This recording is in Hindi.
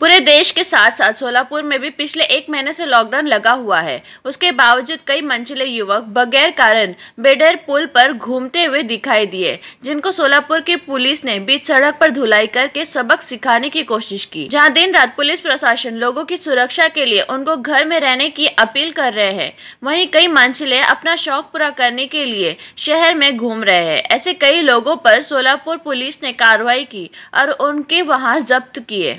पूरे देश के साथ साथ सोलापुर में भी पिछले एक महीने से लॉकडाउन लगा हुआ है उसके बावजूद कई मंचले युवक बगैर कारण बेडर पुल पर घूमते हुए दिखाई दिए जिनको सोलापुर की पुलिस ने बीच सड़क पर धुलाई करके सबक सिखाने की कोशिश की जहां दिन रात पुलिस प्रशासन लोगों की सुरक्षा के लिए उनको घर में रहने की अपील कर रहे हैं वही कई मंचले अपना शौक पूरा करने के लिए शहर में घूम रहे है ऐसे कई लोगों पर सोलापुर पुलिस ने कार्रवाई की और उनके वहाँ जब्त किए